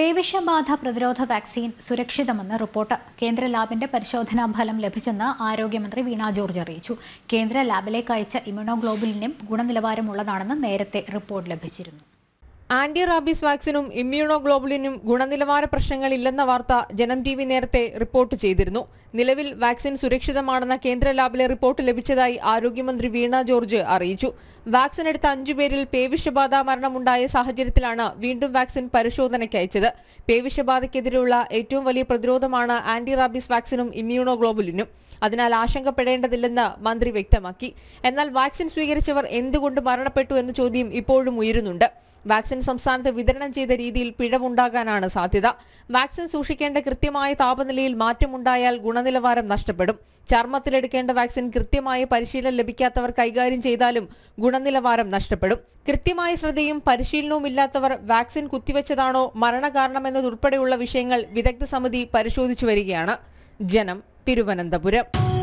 പേവിഷബാധ പ്രതിരോധ vaccine സുരക്ഷിതമെന്ന് report കേന്ദ്ര ലാബിന്റെ പരിശോധനാ ഫലം ലഭിച്ചെന്ന് ആരോഗ്യമന്ത്രി വീണ ജോർജ് അറിയിച്ചു കേന്ദ്ര ലാബിലേക്ക് അയച്ച ഇമ്യൂണോഗ്ലോബുലിനും ഗുണനിലവാരമുള്ളതാണെന്ന് നേരത്തെ റിപ്പോർട്ട് ലഭിച്ചിരുന്നു ആന്റി റാബീസ് വാക്സിനും ഇമ്മ്യൂണോഗ്ലോബുലിനും ഗുണനിലവാര പ്രശ്നങ്ങളില്ലെന്ന വാർത്ത ജനം ടി വി നേരത്തെ റിപ്പോർട്ട് ചെയ്തിരുന്നു നിലവിൽ വാക്സിൻ സുരക്ഷിതമാണെന്ന കേന്ദ്ര ലാബിലെ റിപ്പോർട്ട് ലഭിച്ചതായി ആരോഗ്യമന്ത്രി വീണ ജോർജ് അറിയിച്ചു വാക്സിൻ എടുത്ത അഞ്ചു പേരിൽ പേവിഷബാധ മരണമുണ്ടായ സാഹചര്യത്തിലാണ് വീണ്ടും വാക്സിൻ പരിശോധനയ്ക്ക് അയച്ചത് പേവിഷബാധയ്ക്കെതിരെയുള്ള ഏറ്റവും വലിയ പ്രതിരോധമാണ് ആന്റി റാബീസ് വാക്സിനും ഇമ്യൂണോഗ്ലോബുലിനും അതിനാൽ ആശങ്കപ്പെടേണ്ടതില്ലെന്ന് മന്ത്രി വ്യക്തമാക്കി എന്നാൽ വാക്സിൻ സ്വീകരിച്ചവർ എന്തുകൊണ്ട് മരണപ്പെട്ടു എന്ന ചോദ്യം ഇപ്പോഴും ഉയരുന്നുണ്ട് വാക്സിൻ സംസ്ഥാനത്ത് വിതരണം ചെയ്ത രീതിയിൽ പിഴവുണ്ടാകാനാണ് സാധ്യത വാക്സിൻ സൂക്ഷിക്കേണ്ട കൃത്യമായ താപനിലയിൽ മാറ്റമുണ്ടായാൽ ഗുണനിലവാരം നഷ്ടപ്പെടും ചർമ്മത്തിലെടുക്കേണ്ട വാക്സിൻ കൃത്യമായ പരിശീലനം ലഭിക്കാത്തവർ കൈകാര്യം ചെയ്താലും ഗുണനിലവാരം നഷ്ടപ്പെടും കൃത്യമായ ശ്രദ്ധയും പരിശീലനവും ഇല്ലാത്തവർ വാക്സിൻ കുത്തിവെച്ചതാണോ മരണകാരണമെന്നതുൾപ്പെടെയുള്ള വിഷയങ്ങൾ വിദഗ്ധ സമിതി പരിശോധിച്ചു വരികയാണ് ജനം തിരുവനന്തപുരം